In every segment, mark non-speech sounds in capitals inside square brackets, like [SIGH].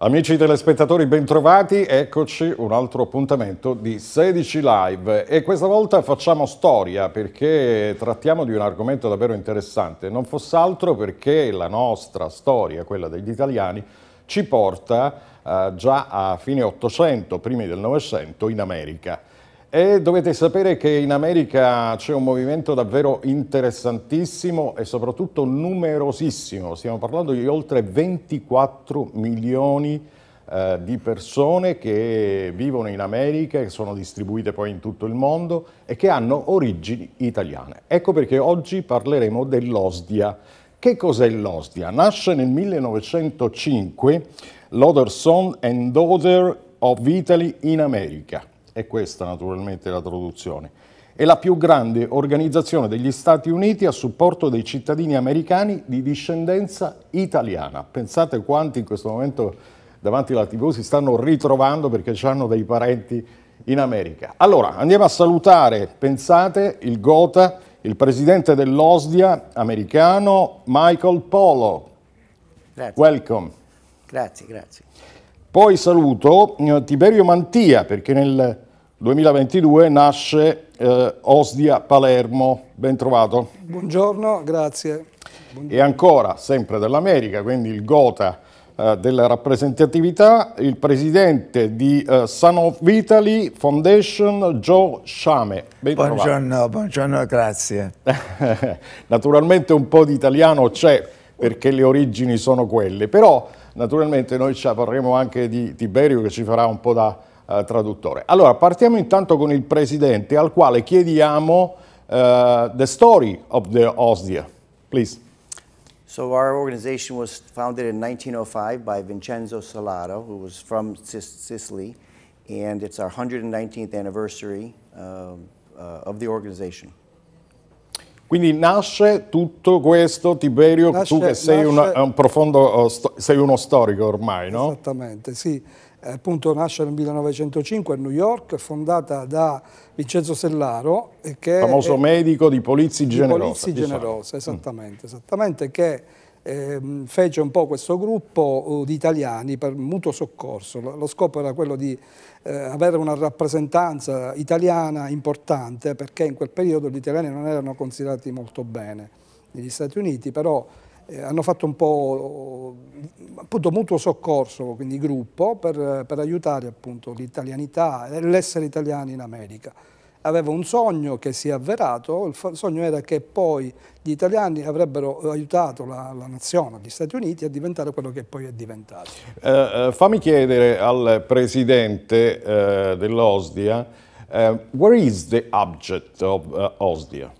Amici telespettatori, bentrovati, eccoci un altro appuntamento di 16 Live e questa volta facciamo storia perché trattiamo di un argomento davvero interessante, non fosse altro perché la nostra storia, quella degli italiani, ci porta eh, già a fine 800, primi del 900 in America. E dovete sapere che in America c'è un movimento davvero interessantissimo e soprattutto numerosissimo. Stiamo parlando di oltre 24 milioni eh, di persone che vivono in America, che sono distribuite poi in tutto il mondo e che hanno origini italiane. Ecco perché oggi parleremo dell'Osdia. Che cos'è l'Osdia? Nasce nel 1905 l'Other Son and Daughter of Italy in America è questa naturalmente la traduzione, è la più grande organizzazione degli Stati Uniti a supporto dei cittadini americani di discendenza italiana. Pensate quanti in questo momento davanti alla TV si stanno ritrovando perché hanno dei parenti in America. Allora, andiamo a salutare, pensate, il Gota, il presidente dell'Osdia americano, Michael Polo. Grazie. Welcome. Grazie, grazie. Poi saluto eh, Tiberio Mantia perché nel 2022 nasce eh, Osdia Palermo, ben trovato. Buongiorno, grazie. Buongiorno. E ancora, sempre dell'America, quindi il Gota eh, della rappresentatività, il presidente di eh, Son of Italy Foundation, Joe Sciame. Ben buongiorno, trovato. buongiorno, grazie. [LAUGHS] Naturalmente un po' di italiano c'è, perché le origini sono quelle, però naturalmente noi ci parleremo anche di Tiberio che ci farà un po' da eh, traduttore. Allora, partiamo intanto con il presidente al quale chiediamo uh, the story of the OSDIA, please. So our organization was founded in 1905 by Vincenzo Salato, who was from Sicily, and it's our 119th anniversary uh, uh, of the organization. Quindi nasce tutto questo, Tiberio, nasce, tu che sei, nasce, una, un profondo, eh, sei uno storico ormai, no? Esattamente, sì. Eh, appunto nasce nel 1905 a New York, fondata da Vincenzo Sellaro. Che famoso è, medico di Polizzi Generosa. Polizzi esatto. Generosa, mm. esattamente, mm. esattamente che ehm, fece un po' questo gruppo eh, di italiani per mutuo soccorso. Lo, lo scopo era quello di eh, avere una rappresentanza italiana importante perché in quel periodo gli italiani non erano considerati molto bene negli Stati Uniti, però eh, hanno fatto un po' appunto, mutuo soccorso, quindi gruppo, per, per aiutare l'italianità, l'essere italiani in America. Aveva un sogno che si è avverato, il sogno era che poi gli italiani avrebbero aiutato la, la nazione, gli Stati Uniti, a diventare quello che poi è diventato. Eh, eh fammi chiedere al presidente eh, dell'Osdia, eh, where is the object of uh, eh, Osdia?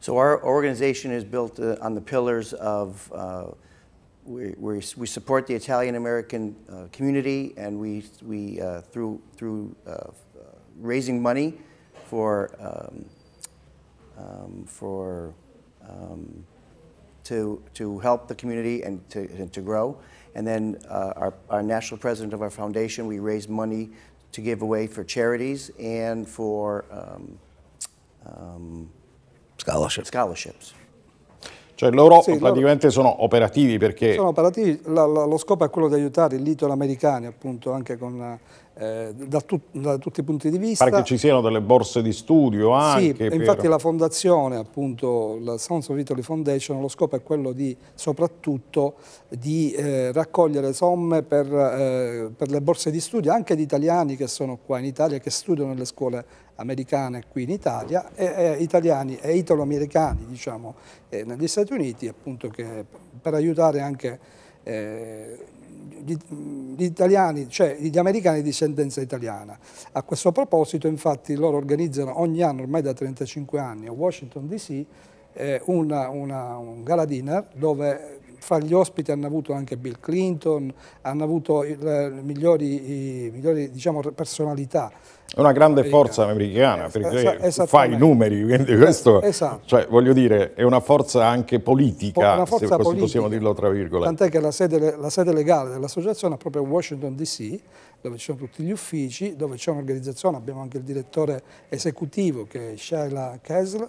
So our organization is built uh, on the pillars of uh, we, we, we, support the Italian American uh, community, and we, we uh, through through uh, uh, raising money for um, um, for um, to to help the community and to and to grow. And then our our national president of our foundation, we raise money to give away for charities and for um, um, Scholarship. Scholarships. Cioè loro sì, praticamente loro sono operativi perché... Sono operativi, la, la, lo scopo è quello di aiutare il i americano appunto anche con eh, eh, da, tut, da, tutti i punti di vista. Pare che ci siano delle borse di studio anche. Sì, per... infatti la fondazione, appunto, la Sons of Italy Foundation, lo scopo è quello di, soprattutto, di eh, raccogliere somme per, eh, per, le borse di studio anche di italiani che sono qua in Italia, che studiano nelle scuole americane qui in Italia, e, e italiani e italo-americani, diciamo, eh, negli Stati Uniti, appunto, che, per aiutare anche eh, gli, gli, italiani, cioè gli americani di sentenza italiana. A questo proposito infatti loro organizzano ogni anno, ormai da 35 anni, a Washington DC, eh, una, una, un gala dinner dove fra gli ospiti hanno avuto anche Bill Clinton, hanno avuto le migliori, i, migliori diciamo, personalità. È una grande eh, forza americana perché fa i numeri, quindi questo eh, esatto. cioè, voglio dire, è una forza anche politica, una forza se politica, possiamo dirlo tra virgolette. Tant'è che la sede, la sede legale dell'associazione è proprio a Washington DC, dove ci sono tutti gli uffici, dove c'è un'organizzazione, abbiamo anche il direttore esecutivo che è Shaila Kessler,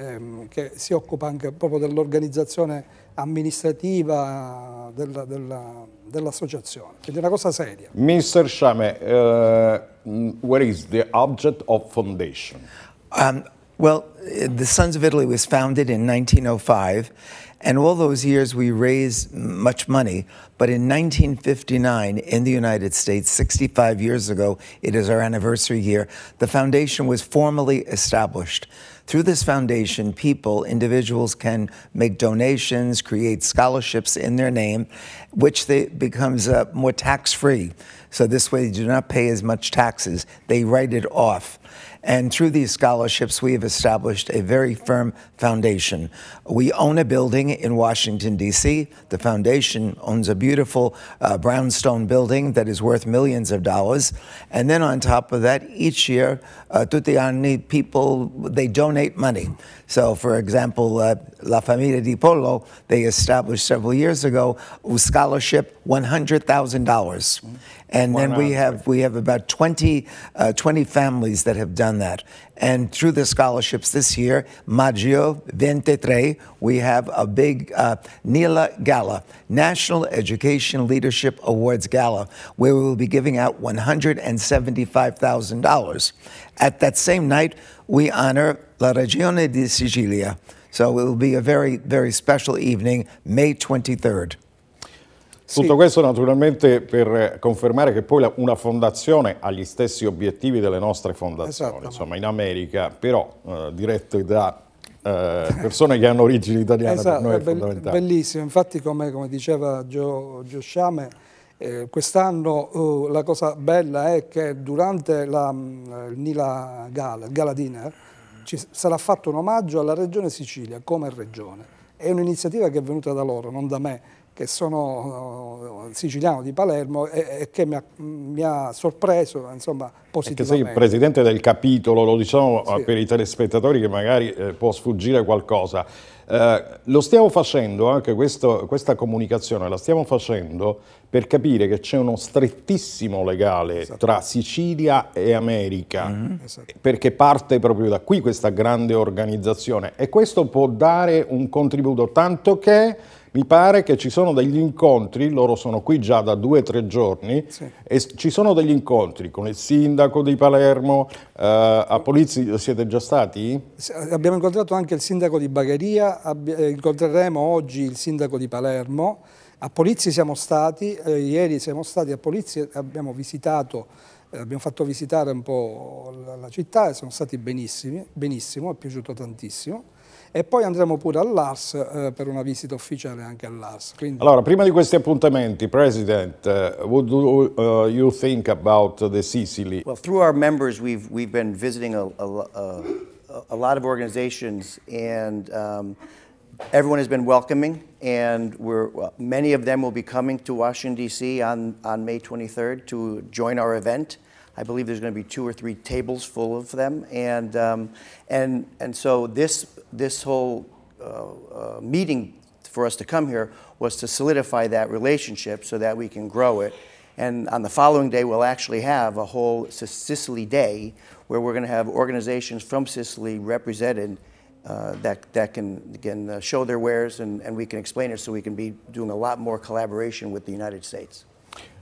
ehm, che si occupa anche proprio dell'organizzazione amministrativa della, della, dell'associazione, quindi è una cosa seria. Mr. Shame, uh, eh, what is the object of foundation? Um, well, eh, the Sons of Italy was founded in 1905 And all those years we raised much money. But in 1959, in the United States, 65 years ago, it is our anniversary year, the foundation was formally established. Through this foundation, people, individuals can make donations, create scholarships in their name, which they, becomes uh, more tax free. So this way, they do not pay as much taxes. They write it off. And through these scholarships, we have established a very firm foundation. We own a building in Washington, D.C. The foundation owns a beautiful uh, brownstone building that is worth millions of dollars. And then on top of that, each year, uh, people, they donate money. So, for example, uh, La Familia Di Polo, they established several years ago a scholarship, $100,000. And then we have we have about 20, uh, 20 families that have done that. And through the scholarships this year, Maggio 23, we have a big uh, NILA Gala, National Education Leadership Awards Gala, where we will be giving out $175,000. At that same night, we honor La Regione di Sicilia. So it will be a very, very special evening, May 23rd. Tutto sì. questo naturalmente per confermare che poi una fondazione ha gli stessi obiettivi delle nostre fondazioni, insomma in America, però eh, dirette da eh, persone che hanno origini italiane esatto, per noi è, fondamentale. Bellissimo, infatti come, come diceva Gio, Gio Sciame, eh, quest'anno uh, la cosa bella è che durante la, mm, il Nila Gala, il Gala Dinner, ci sarà fatto un omaggio alla regione Sicilia come regione. È un'iniziativa che è venuta da loro, non da me che sono eh, siciliano di Palermo e, e che mi ha, mi ha, sorpreso insomma, positivamente. Che sei il presidente del capitolo, lo diciamo eh, sì. per i telespettatori che magari eh, può sfuggire qualcosa. Eh, lo stiamo facendo, eh, anche questo, questa comunicazione la stiamo facendo per capire che c'è uno strettissimo legale esatto. tra Sicilia e America, mm -hmm. esatto. perché parte proprio da qui questa grande organizzazione e questo può dare un contributo, tanto che mi pare che ci sono degli incontri, loro sono qui già da due o tre giorni, sì. e ci sono degli incontri con il sindaco di Palermo, eh, a Polizzi siete già stati? Abbiamo incontrato anche il sindaco di Bagheria, eh, incontreremo oggi il sindaco di Palermo, a Polizzi siamo stati, eh, ieri siamo stati a Polizzi, abbiamo visitato eh, abbiamo fatto visitare un po' la, città e sono stati benissimi, benissimo, è piaciuto tantissimo e poi andremo pure all'ARS eh, per una visita ufficiale anche all'ARS. Quindi... Allora, prima di questi appuntamenti, President, uh, what do uh, you think about the Sicily? Well, through our members we've, we've been visiting a, a, uh, a lot of organizations and um, everyone has been welcoming and we're, many of them will be coming to Washington, D.C. On, on May 23rd to join our event. I believe there's going to be two or three tables full of them, and um, and and so this this whole uh, uh, meeting for us to come here was to solidify that relationship so that we can grow it. And on the following day, we'll actually have a whole Sicily day where we're going to have organizations from Sicily represented uh, that, that can, can uh, show their wares and, and we can explain it so we can be doing a lot more collaboration with the United States.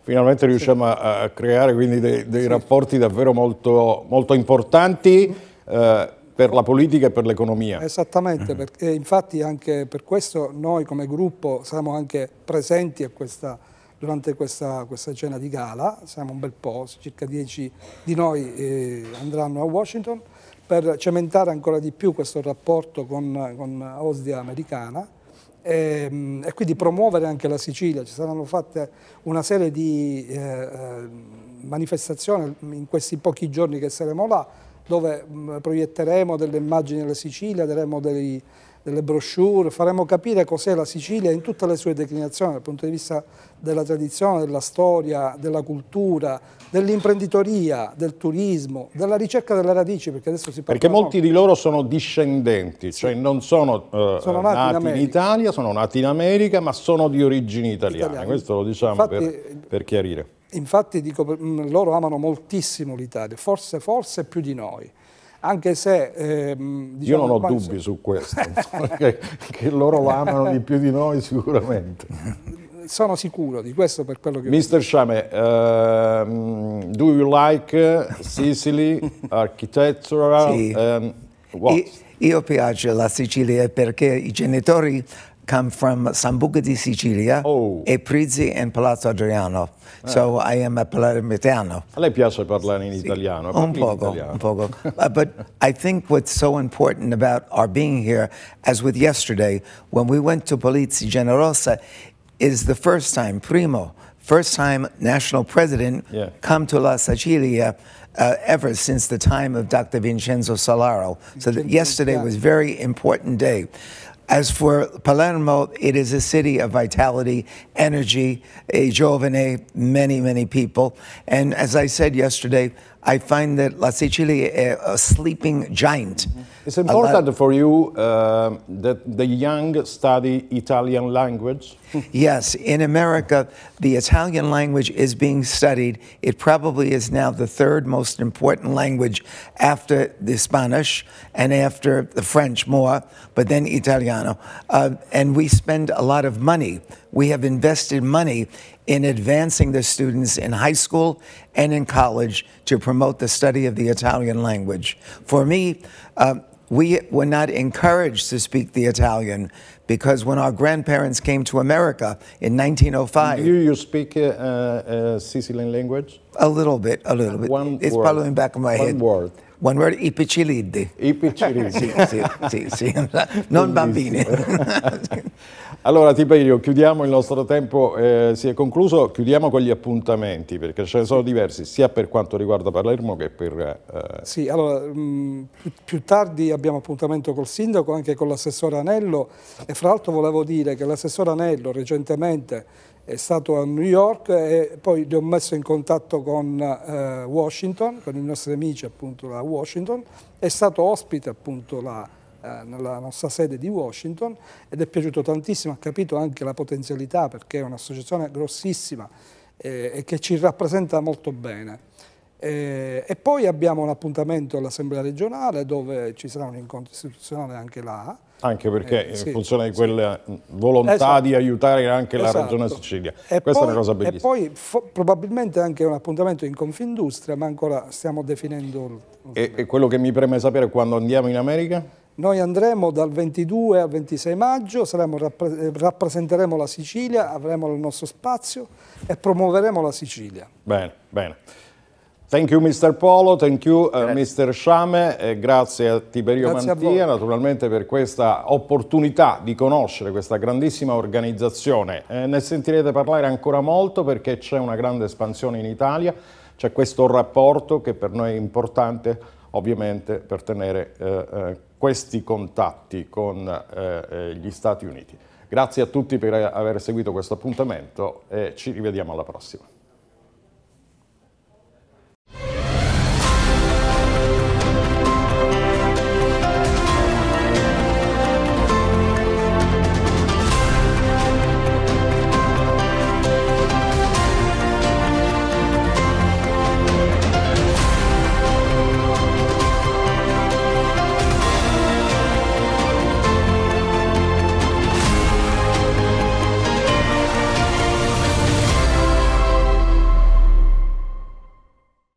finalmente riusciamo a, a creare quindi dei, dei sì. rapporti davvero molto, molto importanti eh, per la politica e per l'economia. Esattamente, mm-hmm. perché, infatti anche per questo noi come gruppo siamo anche presenti questa, durante questa, questa, cena di gala, siamo un bel po', circa 10 di noi eh, andranno a Washington per cementare ancora di più questo rapporto con, con Osdia americana e, ehm, e, quindi promuovere anche la Sicilia. Ci saranno fatte una serie di eh, eh manifestazioni in questi pochi giorni che saremo là, dove mh, mm, proietteremo delle immagini della Sicilia, daremo dei, delle brochure, faremo capire cos'è la Sicilia in tutte le sue declinazioni dal punto di vista della tradizione, della storia, della cultura, dell'imprenditoria, del turismo, della ricerca delle radici, perché adesso si parla... Perché molti di loro sono discendenti, sì. cioè non sono, eh, sono nati, nati in, in, Italia, sono nati in America, ma sono di origini italiane, Italiani. questo lo diciamo Infatti, per, per chiarire. Infatti dico, mm, loro amano moltissimo l'Italia, forse, forse più di noi. Anche se... Ehm, diciamo, Io non diciamo, ho dubbi su questo, che, che loro la amano di più di noi sicuramente. Sono sicuro di questo per quello che... Mr. Sciame, uh, do you like eh, Sicily, architecture? Sì. Um, what? io piace la Sicilia perché i genitori come from Sambuca di Sicilia, oh. Eprizzi and Palazzo Adriano. Eh. So I am a palermitano. A lei piace parlare in italiano? Un poco, italiano. un poco. [LAUGHS] uh, but I think what's so important about our being here, as with yesterday, when we went to Polizzi Generosa, is the first time, primo, first time national president yeah. come to La Sicilia uh, ever since the time of Dr. Vincenzo Solaro. So that yesterday was a very important day. As for Palermo, it is a city of vitality, energy, a giovane, many, many people. And as I said yesterday, I find that La Sicilia a, a sleeping giant. It's important for you uh, that the young study Italian language. [LAUGHS] yes, in America, the Italian language is being studied. It probably is now the third most important language after the Spanish and after the French more, but then Italiano. Uh, and we spend a lot of money. We have invested money in advancing the students in high school and in college to promote the study of the Italian language. For me, uh, we were not encouraged to speak the Italian because when our grandparents came to America in 1905. Do you speak a, uh, uh, Sicilian language? A little bit, a little bit. One it's word. probably in the back of my One head. One word. One word, i piccirilli. I piccirilli. [LAUGHS] sì, sì, sì, sì, non bambini. [LAUGHS] allora Tiberio, chiudiamo il nostro tempo, eh, si è concluso, chiudiamo con gli appuntamenti, perché ce ne sono diversi, sia per quanto riguarda Palermo che per... Eh... Sì, allora, mh, mm, più, più tardi abbiamo appuntamento col sindaco, anche con l'assessore Anello, e fra l'altro volevo dire che l'assessore Anello recentemente è stato a New York e poi li ho messo in contatto con eh, Washington, con i nostri amici appunto da Washington, è stato ospite appunto la, eh, nella nostra sede di Washington ed è piaciuto tantissimo, ha capito anche la potenzialità perché è un'associazione grossissima eh, e che ci rappresenta molto bene. E, eh, e poi abbiamo l'appuntamento all'Assemblea regionale dove ci sarà un incontro istituzionale anche là. Anche eh, perché eh, in funzione sì. Mm, di quella volontà esatto. di aiutare anche esatto. la regione Sicilia. E Questa poi, è una cosa bellissima. E poi probabilmente anche un appuntamento in Confindustria, ma ancora stiamo definendo... E, e quello che mi preme sapere quando andiamo in America? Noi andremo dal 22 al 26 maggio, saremo, eh, rappresenteremo la Sicilia, avremo il nostro spazio e promuoveremo la Sicilia. Bene, bene. Thank you Mr. Polo, thank you uh, eh, Mr. Sciame, eh, grazie a Tiberio grazie Mantia a naturalmente per questa opportunità di conoscere questa grandissima organizzazione. Eh, ne sentirete parlare ancora molto perché c'è una grande espansione in Italia, c'è questo rapporto che per noi è importante ovviamente per tenere eh, eh questi contatti con eh, gli Stati Uniti. Grazie a tutti per aver seguito questo appuntamento e ci rivediamo alla prossima.